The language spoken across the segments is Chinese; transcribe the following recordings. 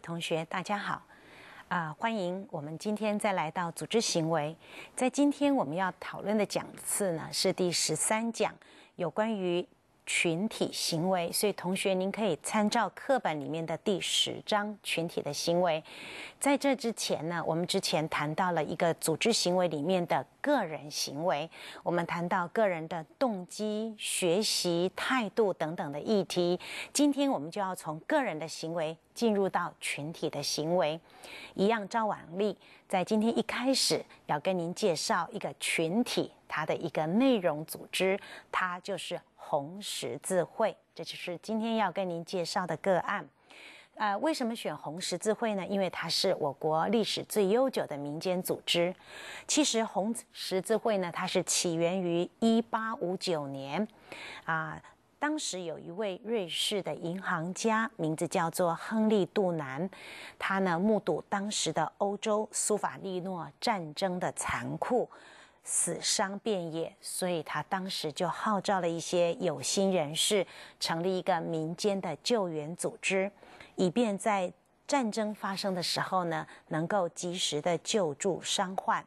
同学，大家好，啊，欢迎我们今天再来到组织行为。在今天我们要讨论的讲次呢，是第十三讲，有关于。群体行为，所以同学，您可以参照课本里面的第十章群体的行为。在这之前呢，我们之前谈到了一个组织行为里面的个人行为，我们谈到个人的动机、学习态度等等的议题。今天我们就要从个人的行为进入到群体的行为，一样照往例，在今天一开始要跟您介绍一个群体它的一个内容组织，它就是。红十字会，这就是今天要跟您介绍的个案。呃，为什么选红十字会呢？因为它是我国历史最悠久的民间组织。其实，红十字会呢，它是起源于一八五九年。啊，当时有一位瑞士的银行家，名字叫做亨利·杜南，他呢目睹当时的欧洲苏法利诺战争的残酷。死伤遍野，所以他当时就号召了一些有心人士，成立一个民间的救援组织，以便在战争发生的时候呢，能够及时的救助伤患。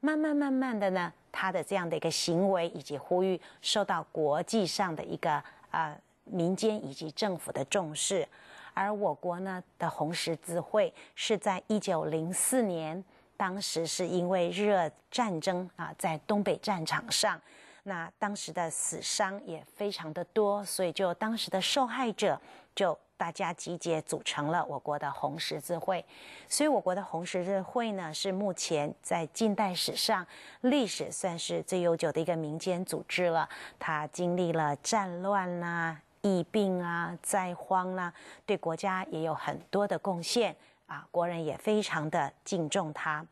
慢慢慢慢的呢，他的这样的一个行为以及呼吁，受到国际上的一个啊民间以及政府的重视。而我国呢的红十字会是在一九零四年。当时是因为日俄战争啊，在东北战场上，那当时的死伤也非常的多，所以就当时的受害者，就大家集结组成了我国的红十字会。所以我国的红十字会呢，是目前在近代史上历史算是最悠久的一个民间组织了。它经历了战乱啦、疫病啊、灾荒啦，对国家也有很多的贡献。啊，国人也非常的敬重他。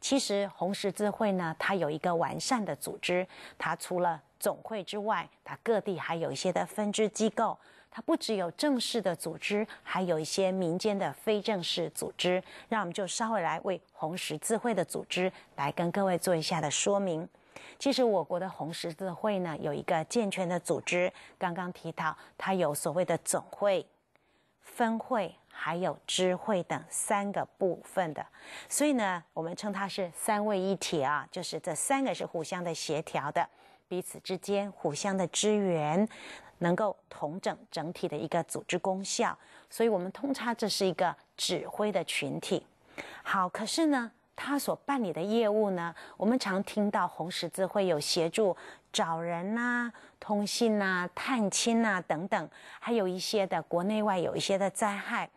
其实红十字会呢，它有一个完善的组织。它除了总会之外，它各地还有一些的分支机构。它不只有正式的组织，还有一些民间的非正式组织。那我们就稍微来为红十字会的组织来跟各位做一下的说明。其实我国的红十字会呢，有一个健全的组织。刚刚提到，它有所谓的总会。分会还有知会等三个部分的，所以呢，我们称它是三位一体啊，就是这三个是互相的协调的，彼此之间互相的支援，能够统整整体的一个组织功效。所以我们通常这是一个指挥的群体。好，可是呢，他所办理的业务呢，我们常听到红十字会有协助。找人呐，通信呐，探亲呐，等等，还有一些的国内外有一些的灾害，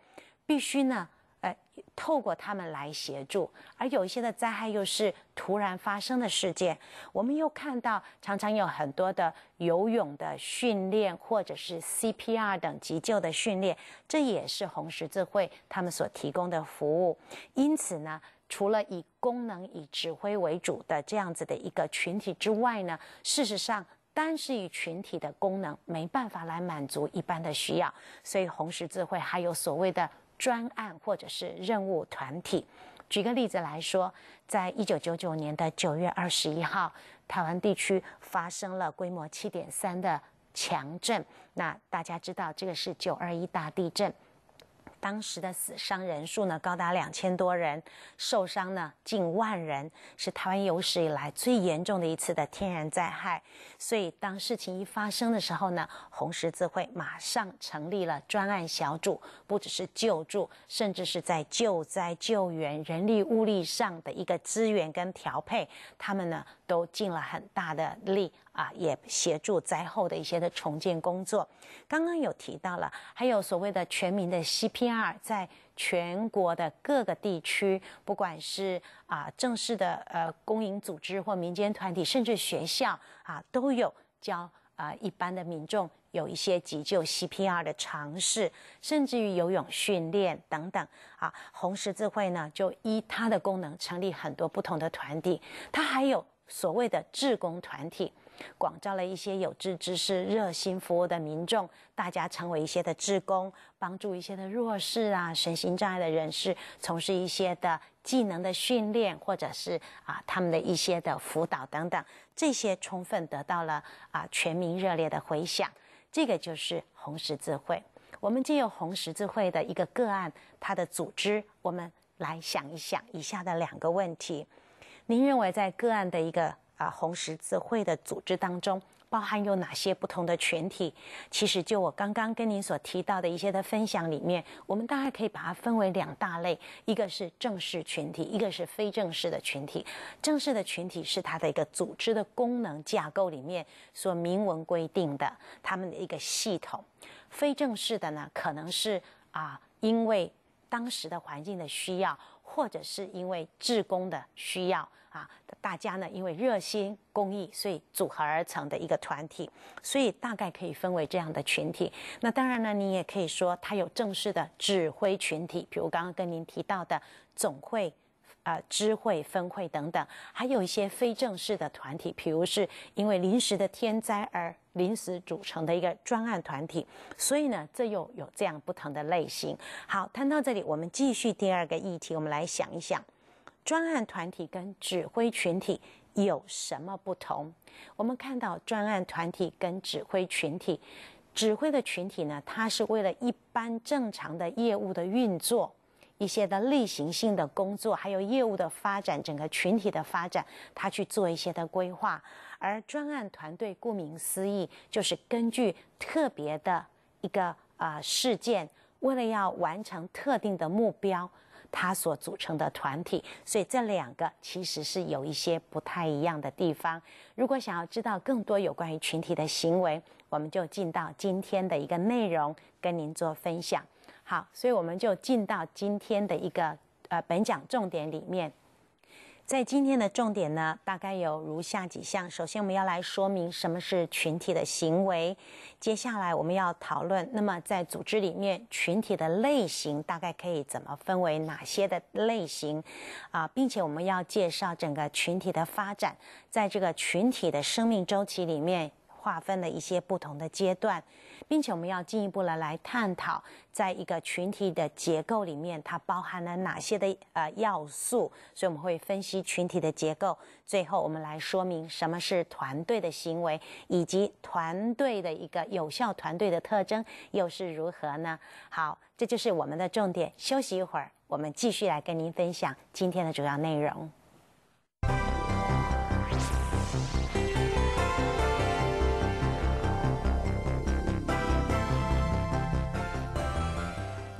必须呢，呃，透过他们来协助。而有一些的灾害又是突然发生的事件，我们又看到常常有很多的游泳的训练，或者是 CPR 等急救的训练，这也是红十字会他们所提供的服务。因此呢。除了以功能以指挥为主的这样子的一个群体之外呢，事实上单是以群体的功能没办法来满足一般的需要，所以红十字会还有所谓的专案或者是任务团体。举个例子来说，在一九九九年的九月二十一号，台湾地区发生了规模七点三的强震，那大家知道这个是九二一大地震。当时的死伤人数呢，高达两千多人，受伤呢近万人，是台湾有史以来最严重的一次的天然灾害。所以，当事情一发生的时候呢，红十字会马上成立了专案小组，不只是救助，甚至是在救灾救援人力物力上的一个资源跟调配，他们呢都尽了很大的力。啊，也协助灾后的一些的重建工作。刚刚有提到了，还有所谓的全民的 CPR，在全国的各个地区，不管是啊正式的呃公营组织或民间团体，甚至学校啊，都有教啊一般的民众有一些急救 CPR 的尝试，甚至于游泳训练等等啊。红十字会呢，就依它的功能成立很多不同的团体，它还有所谓的志工团体。广招了一些有志之士、热心服务的民众，大家成为一些的志工，帮助一些的弱势啊、身心障碍的人士，从事一些的技能的训练，或者是啊他们的一些的辅导等等。这些充分得到了啊全民热烈的回响。这个就是红十字会。我们借由红十字会的一个个案，它的组织，我们来想一想以下的两个问题：您认为在个案的一个？啊，红十字会的组织当中包含有哪些不同的群体？其实，就我刚刚跟您所提到的一些的分享里面，我们大概可以把它分为两大类：一个是正式群体，一个是非正式的群体。正式的群体是它的一个组织的功能架构里面所明文规定的，他们的一个系统；非正式的呢，可能是啊，因为当时的环境的需要，或者是因为职工的需要。啊，大家呢，因为热心公益，所以组合而成的一个团体，所以大概可以分为这样的群体。那当然呢，你也可以说它有正式的指挥群体，比如刚刚跟您提到的总会、啊知会、分会等等，还有一些非正式的团体，比如是因为临时的天灾而临时组成的一个专案团体。所以呢，这又有这样不同的类型。好，谈到这里，我们继续第二个议题，我们来想一想。专案团体跟指挥群体有什么不同？我们看到专案团体跟指挥群体，指挥的群体呢，它是为了一般正常的业务的运作、一些的例行性的工作，还有业务的发展、整个群体的发展，它去做一些的规划。而专案团队，顾名思义，就是根据特别的一个啊事件，为了要完成特定的目标。他所组成的团体，所以这两个其实是有一些不太一样的地方。如果想要知道更多有关于群体的行为，我们就进到今天的一个内容跟您做分享。好，所以我们就进到今天的一个呃本讲重点里面。在今天的重点呢，大概有如下几项。首先，我们要来说明什么是群体的行为。接下来，我们要讨论，那么在组织里面，群体的类型大概可以怎么分为哪些的类型啊？并且，我们要介绍整个群体的发展，在这个群体的生命周期里面，划分了一些不同的阶段。并且我们要进一步的来探讨，在一个群体的结构里面，它包含了哪些的呃要素？所以我们会分析群体的结构。最后，我们来说明什么是团队的行为，以及团队的一个有效团队的特征又是如何呢？好，这就是我们的重点。休息一会儿，我们继续来跟您分享今天的主要内容。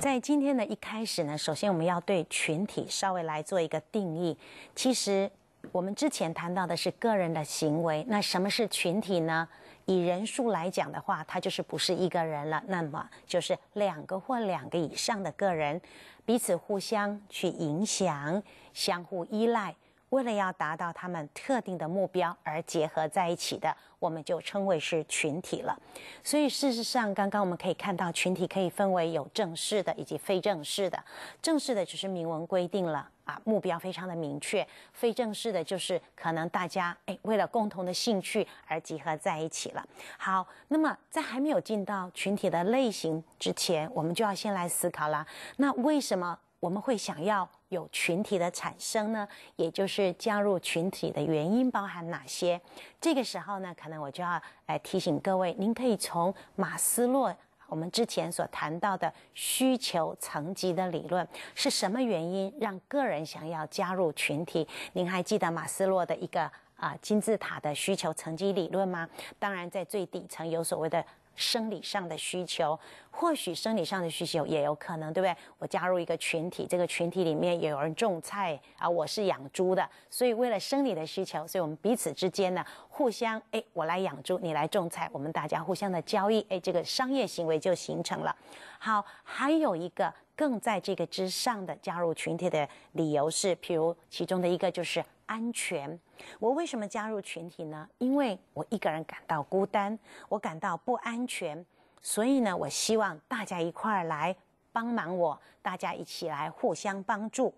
在今天的一开始呢，首先我们要对群体稍微来做一个定义。其实我们之前谈到的是个人的行为，那什么是群体呢？以人数来讲的话，它就是不是一个人了，那么就是两个或两个以上的个人，彼此互相去影响，相互依赖。为了要达到他们特定的目标而结合在一起的，我们就称为是群体了。所以事实上，刚刚我们可以看到，群体可以分为有正式的以及非正式的。正式的只是明文规定了啊，目标非常的明确；非正式的就是可能大家哎，为了共同的兴趣而集合在一起了。好，那么在还没有进到群体的类型之前，我们就要先来思考了。那为什么我们会想要？有群体的产生呢，也就是加入群体的原因包含哪些？这个时候呢，可能我就要来提醒各位，您可以从马斯洛我们之前所谈到的需求层级的理论，是什么原因让个人想要加入群体？您还记得马斯洛的一个啊金字塔的需求层级理论吗？当然，在最底层有所谓的。生理上的需求，或许生理上的需求也有可能，对不对？我加入一个群体，这个群体里面有人种菜啊，我是养猪的，所以为了生理的需求，所以我们彼此之间呢，互相，哎，我来养猪，你来种菜，我们大家互相的交易，哎，这个商业行为就形成了。好，还有一个更在这个之上的加入群体的理由是，譬如其中的一个就是。安全，我为什么加入群体呢？因为我一个人感到孤单，我感到不安全，所以呢，我希望大家一块儿来帮忙我，大家一起来互相帮助。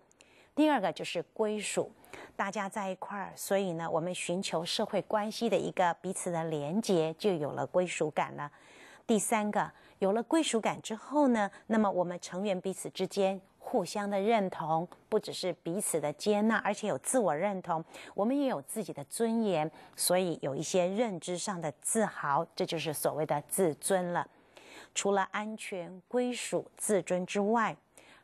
第二个就是归属，大家在一块儿，所以呢，我们寻求社会关系的一个彼此的连结，就有了归属感了。第三个，有了归属感之后呢，那么我们成员彼此之间。互相的认同，不只是彼此的接纳，而且有自我认同。我们也有自己的尊严，所以有一些认知上的自豪，这就是所谓的自尊了。除了安全、归属、自尊之外，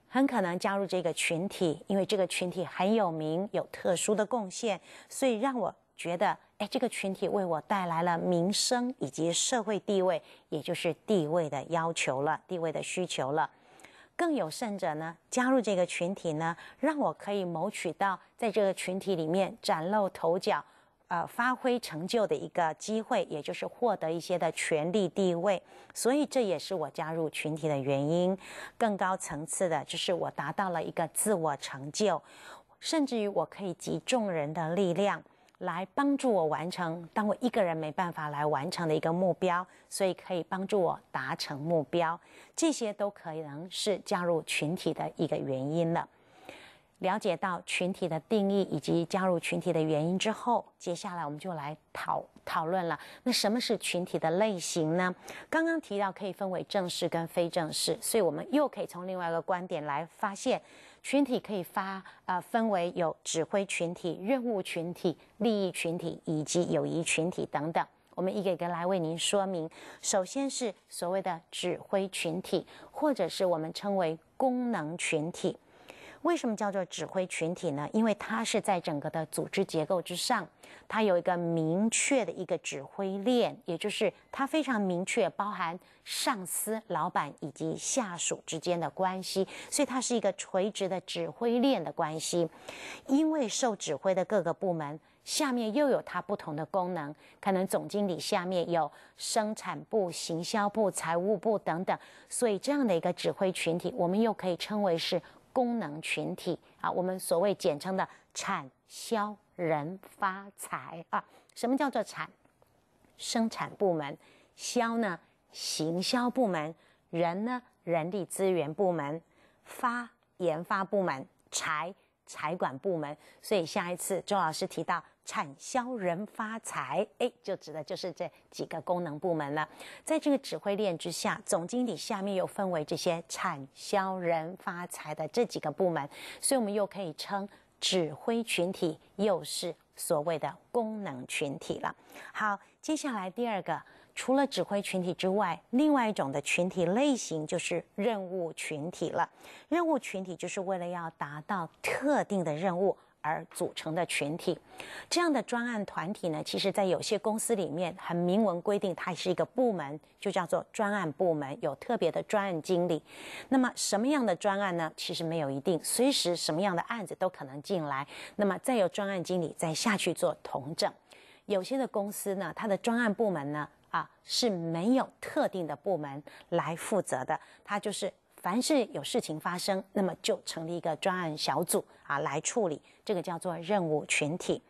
很可能加入这个群体，因为这个群体很有名，有特殊的贡献，所以让我觉得，哎，这个群体为我带来了名声以及社会地位，也就是地位的要求了，地位的需求了。更有甚者呢，加入这个群体呢，让我可以谋取到在这个群体里面崭露头角，呃，发挥成就的一个机会，也就是获得一些的权利地位。所以这也是我加入群体的原因。更高层次的，就是我达到了一个自我成就，甚至于我可以集众人的力量。来帮助我完成，当我一个人没办法来完成的一个目标，所以可以帮助我达成目标，这些都可能是加入群体的一个原因了。了解到群体的定义以及加入群体的原因之后，接下来我们就来讨讨论了。那什么是群体的类型呢？刚刚提到可以分为正式跟非正式，所以我们又可以从另外一个观点来发现。群体可以发啊，分为有指挥群体、任务群体、利益群体以及友谊群体等等。我们一个一个来为您说明。首先是所谓的指挥群体，或者是我们称为功能群体。为什么叫做指挥群体呢？因为它是在整个的组织结构之上，它有一个明确的一个指挥链，也就是它非常明确，包含上司、老板以及下属之间的关系，所以它是一个垂直的指挥链的关系。因为受指挥的各个部门下面又有它不同的功能，可能总经理下面有生产部、行销部、财务部等等，所以这样的一个指挥群体，我们又可以称为是。功能群体啊，我们所谓简称的产销人发财啊，什么叫做产？生产部门，销呢？行销部门，人呢？人力资源部门，发研发部门，财财管部门。所以下一次周老师提到。产销人发财，哎，就指的就是这几个功能部门了。在这个指挥链之下，总经理下面又分为这些产销人发财的这几个部门，所以我们又可以称指挥群体，又是所谓的功能群体了。好，接下来第二个，除了指挥群体之外，另外一种的群体类型就是任务群体了。任务群体就是为了要达到特定的任务。而组成的群体，这样的专案团体呢，其实在有些公司里面很明文规定，它是一个部门，就叫做专案部门，有特别的专案经理。那么什么样的专案呢？其实没有一定，随时什么样的案子都可能进来。那么再有专案经理再下去做同证。有些的公司呢，它的专案部门呢，啊是没有特定的部门来负责的，它就是。凡是有事情发生，那么就成立一个专案小组啊来处理，这个叫做任务群体。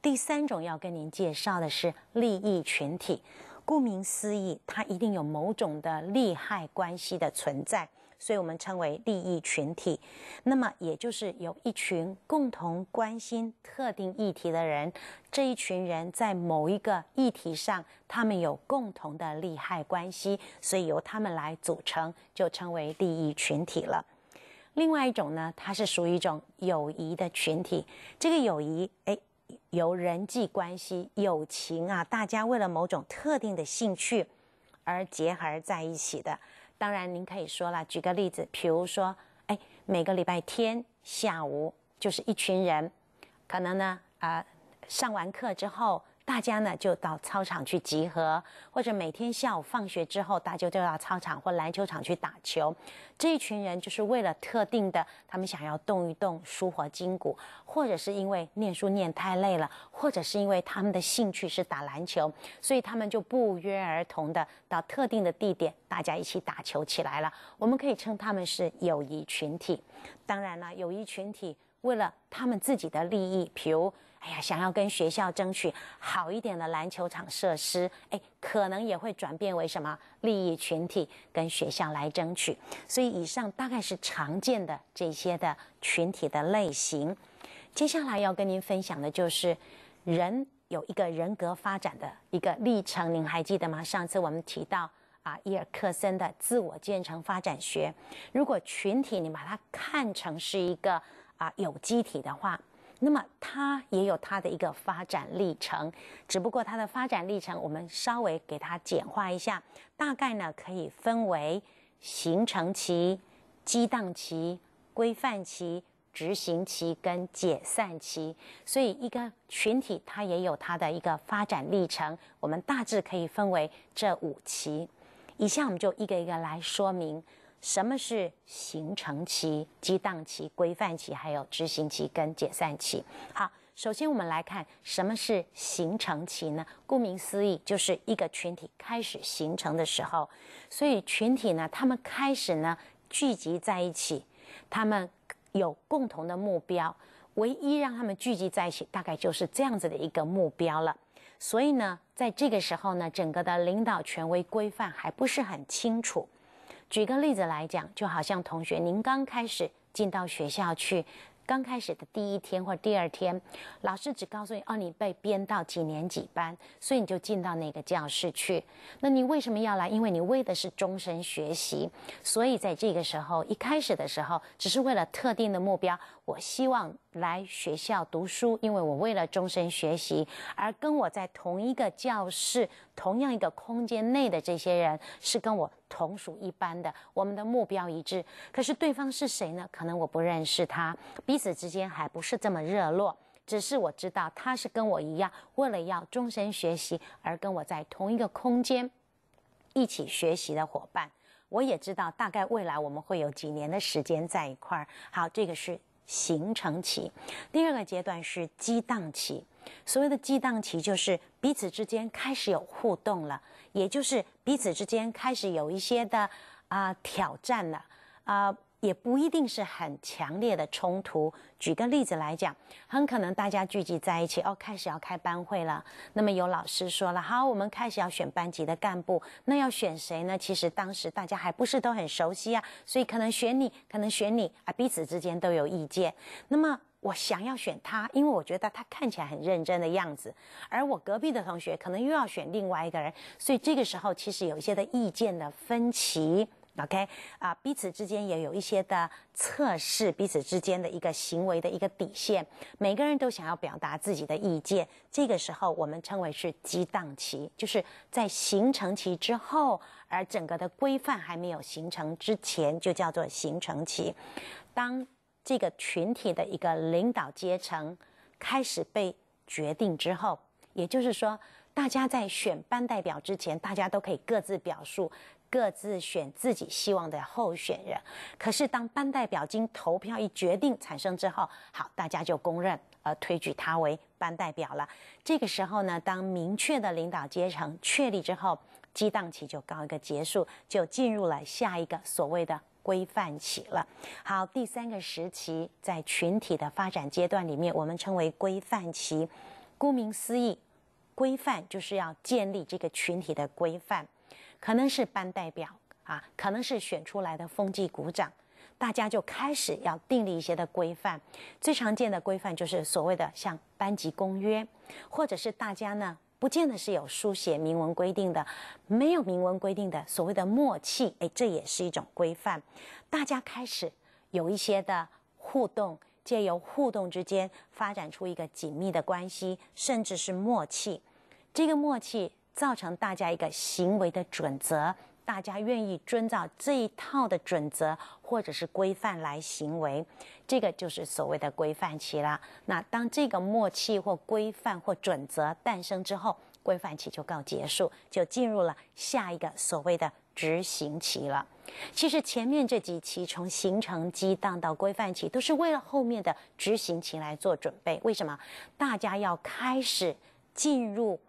第三种要跟您介绍的是利益群体，顾名思义，它一定有某种的利害关系的存在。所以我们称为利益群体，那么也就是有一群共同关心特定议题的人，这一群人在某一个议题上，他们有共同的利害关系，所以由他们来组成，就称为利益群体了。另外一种呢，它是属于一种友谊的群体，这个友谊，哎，由人际关系、友情啊，大家为了某种特定的兴趣而结合在一起的。当然，您可以说了，举个例子，比如说，哎，每个礼拜天下午，就是一群人，可能呢，啊，上完课之后。大家呢就到操场去集合，或者每天下午放学之后，大家就到操场或篮球场去打球。这一群人就是为了特定的，他们想要动一动，舒活筋骨，或者是因为念书念太累了，或者是因为他们的兴趣是打篮球，所以他们就不约而同的到特定的地点，大家一起打球起来了。我们可以称他们是友谊群体。当然了，有一群体为了他们自己的利益，比如，哎呀，想要跟学校争取好一点的篮球场设施，哎，可能也会转变为什么利益群体跟学校来争取。所以，以上大概是常见的这些的群体的类型。接下来要跟您分享的就是，人有一个人格发展的一个历程，您还记得吗？上次我们提到。啊，伊尔克森的自我建成发展学，如果群体你把它看成是一个啊有机体的话，那么它也有它的一个发展历程。只不过它的发展历程，我们稍微给它简化一下，大概呢可以分为形成期、激荡期、规范期、执行期跟解散期。所以，一个群体它也有它的一个发展历程，我们大致可以分为这五期。以下我们就一个一个来说明，什么是形成期、激荡期、规范期，还有执行期跟解散期。好，首先我们来看什么是形成期呢？顾名思义，就是一个群体开始形成的时候。所以群体呢，他们开始呢聚集在一起，他们有共同的目标，唯一让他们聚集在一起，大概就是这样子的一个目标了。所以呢。在这个时候呢，整个的领导权威规范还不是很清楚。举个例子来讲，就好像同学，您刚开始进到学校去，刚开始的第一天或第二天，老师只告诉你哦，你被编到几年几班，所以你就进到哪个教室去。那你为什么要来？因为你为的是终身学习。所以在这个时候，一开始的时候，只是为了特定的目标。我希望来学校读书，因为我为了终身学习，而跟我在同一个教室、同样一个空间内的这些人，是跟我同属一班的，我们的目标一致。可是对方是谁呢？可能我不认识他，彼此之间还不是这么热络，只是我知道他是跟我一样，为了要终身学习而跟我在同一个空间一起学习的伙伴。我也知道，大概未来我们会有几年的时间在一块儿。好，这个是。形成期，第二个阶段是激荡期。所谓的激荡期，就是彼此之间开始有互动了，也就是彼此之间开始有一些的啊挑战了啊。也不一定是很强烈的冲突。举个例子来讲，很可能大家聚集在一起，哦，开始要开班会了。那么有老师说了，好，我们开始要选班级的干部。那要选谁呢？其实当时大家还不是都很熟悉啊，所以可能选你，可能选你啊，彼此之间都有意见。那么我想要选他，因为我觉得他看起来很认真的样子。而我隔壁的同学可能又要选另外一个人，所以这个时候其实有一些的意见的分歧。OK，啊，彼此之间也有一些的测试，彼此之间的一个行为的一个底线。每个人都想要表达自己的意见，这个时候我们称为是激荡期，就是在形成期之后，而整个的规范还没有形成之前，就叫做形成期。当这个群体的一个领导阶层开始被决定之后，也就是说，大家在选班代表之前，大家都可以各自表述。各自选自己希望的候选人，可是当班代表经投票一决定产生之后，好，大家就公认而推举他为班代表了。这个时候呢，当明确的领导阶层确立之后，激荡期就告一个结束，就进入了下一个所谓的规范期了。好，第三个时期在群体的发展阶段里面，我们称为规范期。顾名思义，规范就是要建立这个群体的规范。可能是班代表啊，可能是选出来的风纪股长，大家就开始要订立一些的规范。最常见的规范就是所谓的像班级公约，或者是大家呢，不见得是有书写明文规定的，没有明文规定的所谓的默契，哎，这也是一种规范。大家开始有一些的互动，借由互动之间发展出一个紧密的关系，甚至是默契。这个默契。造成大家一个行为的准则，大家愿意遵照这一套的准则或者是规范来行为，这个就是所谓的规范期了。那当这个默契或规范或准则诞生之后，规范期就告结束，就进入了下一个所谓的执行期了。其实前面这几期从形成激荡到规范期，都是为了后面的执行期来做准备。为什么？大家要开始进入。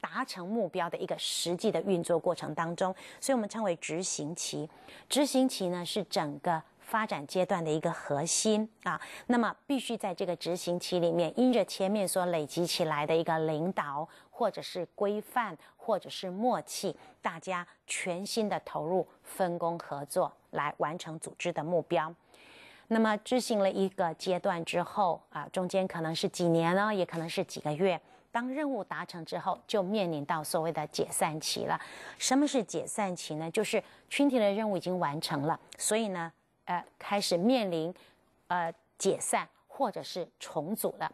达成目标的一个实际的运作过程当中，所以我们称为执行期。执行期呢是整个发展阶段的一个核心啊。那么必须在这个执行期里面，因着前面所累积起来的一个领导或者是规范或者是默契，大家全心的投入分工合作来完成组织的目标。那么执行了一个阶段之后啊，中间可能是几年呢，也可能是几个月。当任务达成之后，就面临到所谓的解散期了。什么是解散期呢？就是群体的任务已经完成了，所以呢，呃，开始面临，呃，解散或者是重组了。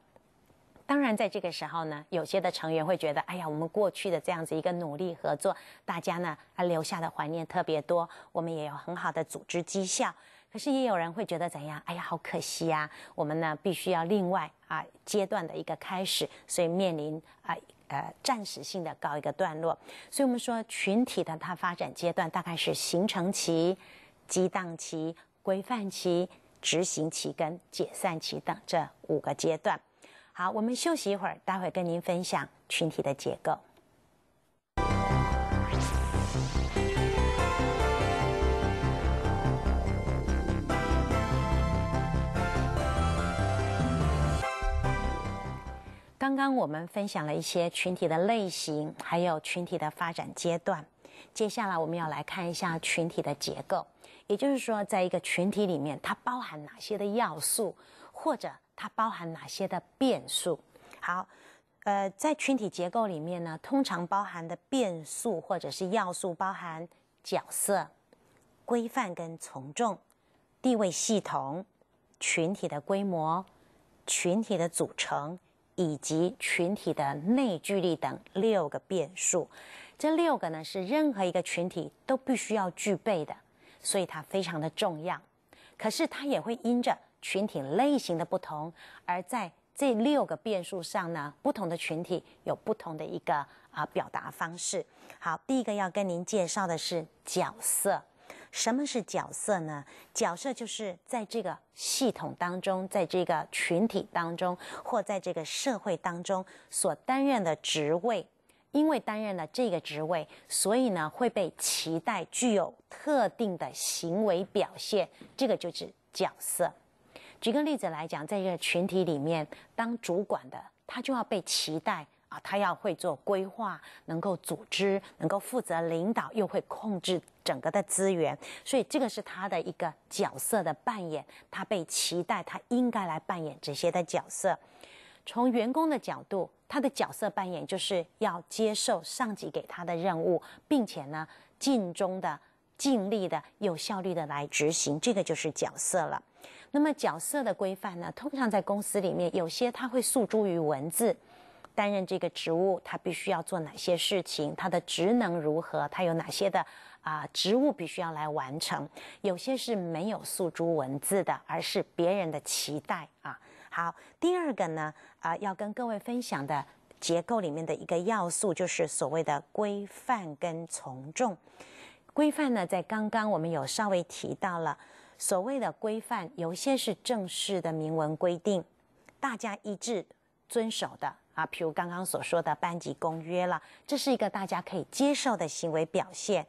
当然，在这个时候呢，有些的成员会觉得，哎呀，我们过去的这样子一个努力合作，大家呢，留下的怀念特别多，我们也有很好的组织绩效。可是也有人会觉得怎样？哎呀，好可惜呀！我们呢，必须要另外啊阶段的一个开始，所以面临啊呃暂时性的告一个段落。所以我们说群体的它发展阶段大概是形成期、激荡期、规范期、执行期跟解散期等这五个阶段。好，我们休息一会儿，待会儿跟您分享群体的结构。刚刚我们分享了一些群体的类型，还有群体的发展阶段。接下来我们要来看一下群体的结构，也就是说，在一个群体里面，它包含哪些的要素，或者它包含哪些的变数。好，呃，在群体结构里面呢，通常包含的变数或者是要素包含角色、规范跟从众、地位系统、群体的规模、群体的组成。以及群体的内聚力等六个变数，这六个呢是任何一个群体都必须要具备的，所以它非常的重要。可是它也会因着群体类型的不同，而在这六个变数上呢，不同的群体有不同的一个啊表达方式。好，第一个要跟您介绍的是角色。什么是角色呢？角色就是在这个系统当中，在这个群体当中，或在这个社会当中所担任的职位。因为担任了这个职位，所以呢会被期待具有特定的行为表现。这个就是角色。举个例子来讲，在一个群体里面，当主管的，他就要被期待。他要会做规划，能够组织，能够负责领导，又会控制整个的资源，所以这个是他的一个角色的扮演。他被期待，他应该来扮演这些的角色。从员工的角度，他的角色扮演就是要接受上级给他的任务，并且呢，尽忠的、尽力的、有效率的来执行，这个就是角色了。那么角色的规范呢，通常在公司里面，有些他会诉诸于文字。担任这个职务，他必须要做哪些事情？他的职能如何？他有哪些的啊职务必须要来完成？有些是没有诉诸文字的，而是别人的期待啊。好，第二个呢啊，要跟各位分享的结构里面的一个要素，就是所谓的规范跟从众。规范呢，在刚刚我们有稍微提到了，所谓的规范，有些是正式的明文规定，大家一致遵守的。啊，譬如刚刚所说的班级公约了，这是一个大家可以接受的行为表现。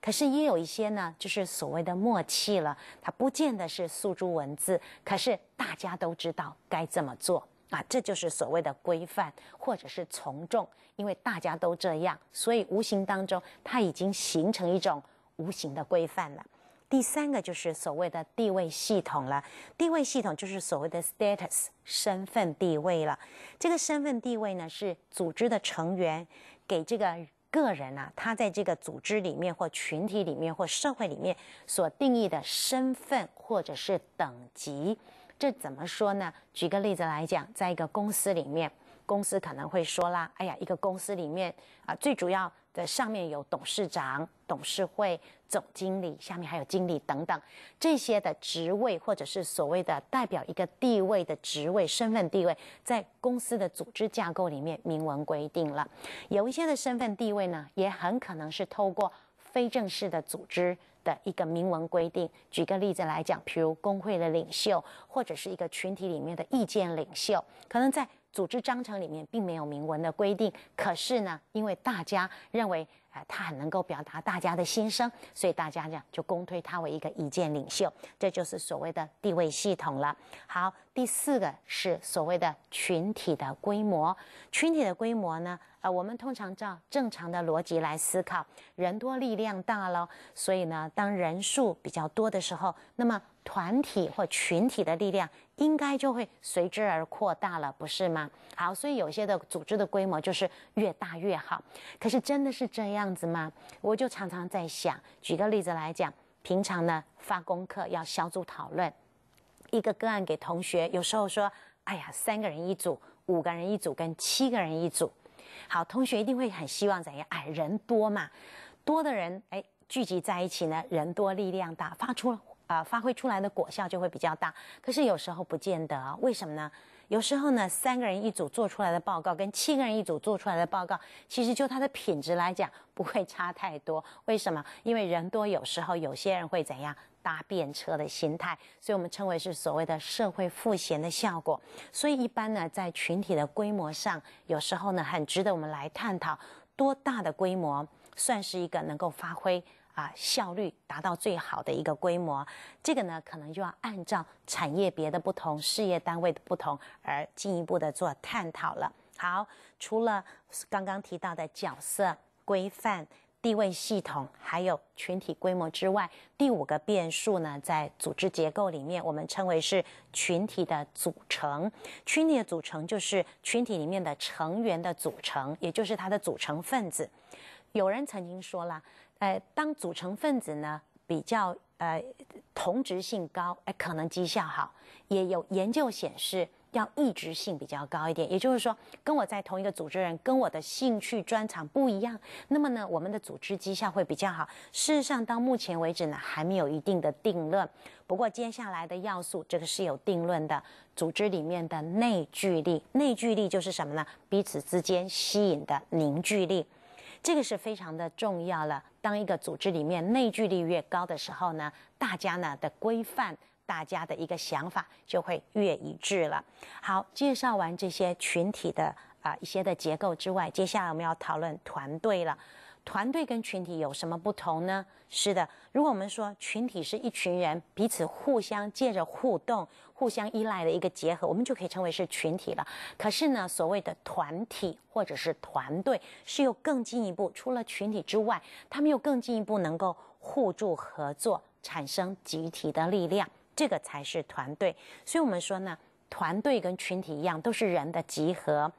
可是也有一些呢，就是所谓的默契了，它不见得是诉诸文字，可是大家都知道该怎么做啊，这就是所谓的规范或者是从众，因为大家都这样，所以无形当中它已经形成一种无形的规范了。第三个就是所谓的地位系统了，地位系统就是所谓的 status 身份地位了。这个身份地位呢，是组织的成员给这个个人啊，他在这个组织里面或群体里面或社会里面所定义的身份或者是等级。这怎么说呢？举个例子来讲，在一个公司里面，公司可能会说啦，哎呀，一个公司里面啊，最主要。的上面有董事长、董事会、总经理，下面还有经理等等这些的职位，或者是所谓的代表一个地位的职位、身份地位，在公司的组织架构里面明文规定了。有一些的身份地位呢，也很可能是透过非正式的组织的一个明文规定。举个例子来讲，比如工会的领袖，或者是一个群体里面的意见领袖，可能在。组织章程里面并没有明文的规定，可是呢，因为大家认为，呃，他很能够表达大家的心声，所以大家这样就公推他为一个一见领袖，这就是所谓的地位系统了。好。第四个是所谓的群体的规模，群体的规模呢，呃，我们通常照正常的逻辑来思考，人多力量大了，所以呢，当人数比较多的时候，那么团体或群体的力量应该就会随之而扩大了，不是吗？好，所以有些的组织的规模就是越大越好，可是真的是这样子吗？我就常常在想，举个例子来讲，平常呢发功课要小组讨论。一个个案给同学，有时候说，哎呀，三个人一组、五个人一组跟七个人一组，好，同学一定会很希望怎样？哎，人多嘛，多的人哎，聚集在一起呢，人多力量大，发出啊，发挥出来的果效就会比较大。可是有时候不见得为什么呢？有时候呢，三个人一组做出来的报告跟七个人一组做出来的报告，其实就它的品质来讲不会差太多。为什么？因为人多有时候有些人会怎样？搭便车的心态，所以我们称为是所谓的社会赋闲的效果。所以一般呢，在群体的规模上，有时候呢，很值得我们来探讨，多大的规模算是一个能够发挥啊效率达到最好的一个规模？这个呢，可能就要按照产业别的不同、事业单位的不同而进一步的做探讨了。好，除了刚刚提到的角色规范。地位系统还有群体规模之外，第五个变数呢，在组织结构里面，我们称为是群体的组成。群体的组成就是群体里面的成员的组成，也就是它的组成分子。有人曾经说了，呃，当组成分子呢比较呃同质性高，哎，可能绩效好。也有研究显示。要一直性比较高一点，也就是说，跟我在同一个组织人，跟我的兴趣专长不一样，那么呢，我们的组织绩效会比较好。事实上，到目前为止呢，还没有一定的定论。不过接下来的要素，这个是有定论的。组织里面的内聚力，内聚力就是什么呢？彼此之间吸引的凝聚力，这个是非常的重要了。当一个组织里面内聚力越高的时候呢，大家呢的规范。大家的一个想法就会越一致了。好，介绍完这些群体的啊一些的结构之外，接下来我们要讨论团队了。团队跟群体有什么不同呢？是的，如果我们说群体是一群人彼此互相借着互动、互相依赖的一个结合，我们就可以称为是群体了。可是呢，所谓的团体或者是团队，是又更进一步，除了群体之外，他们又更进一步能够互助合作，产生集体的力量。这个才是团队，所以我们说呢，团队跟群体一样，都是人的集合，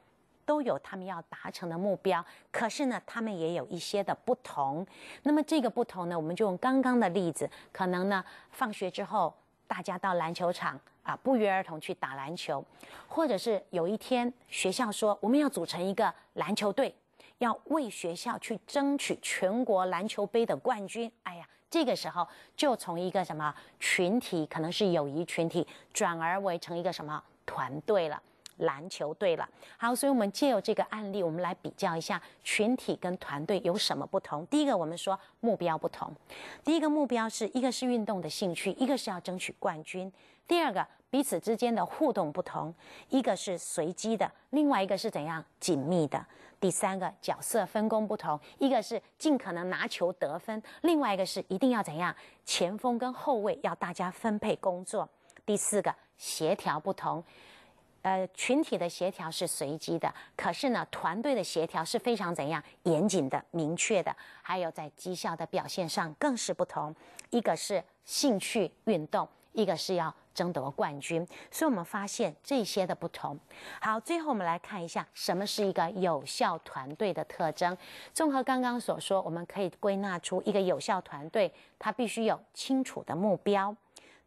都有他们要达成的目标。可是呢，他们也有一些的不同。那么这个不同呢，我们就用刚刚的例子，可能呢，放学之后大家到篮球场啊，不约而同去打篮球，或者是有一天学校说我们要组成一个篮球队，要为学校去争取全国篮球杯的冠军。哎呀。这个时候就从一个什么群体，可能是友谊群体，转而围成一个什么团队了，篮球队了。好，所以我们借由这个案例，我们来比较一下群体跟团队有什么不同。第一个，我们说目标不同。第一个目标是一个是运动的兴趣，一个是要争取冠军。第二个，彼此之间的互动不同，一个是随机的，另外一个是怎样紧密的。第三个角色分工不同，一个是尽可能拿球得分，另外一个是一定要怎样，前锋跟后卫要大家分配工作。第四个协调不同，呃，群体的协调是随机的，可是呢，团队的协调是非常怎样严谨的、明确的，还有在绩效的表现上更是不同。一个是兴趣运动。一个是要争夺冠军，所以我们发现这些的不同。好，最后我们来看一下什么是一个有效团队的特征。综合刚刚所说，我们可以归纳出一个有效团队，它必须有清楚的目标；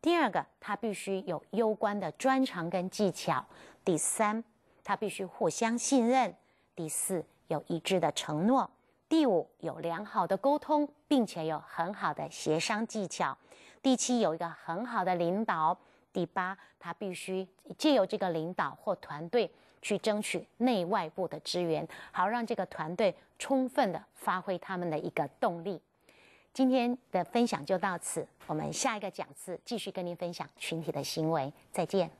第二个，它必须有攸关的专长跟技巧；第三，它必须互相信任；第四，有一致的承诺；第五，有良好的沟通，并且有很好的协商技巧。第七有一个很好的领导，第八他必须借由这个领导或团队去争取内外部的资源，好让这个团队充分的发挥他们的一个动力。今天的分享就到此，我们下一个讲次继续跟您分享群体的行为。再见。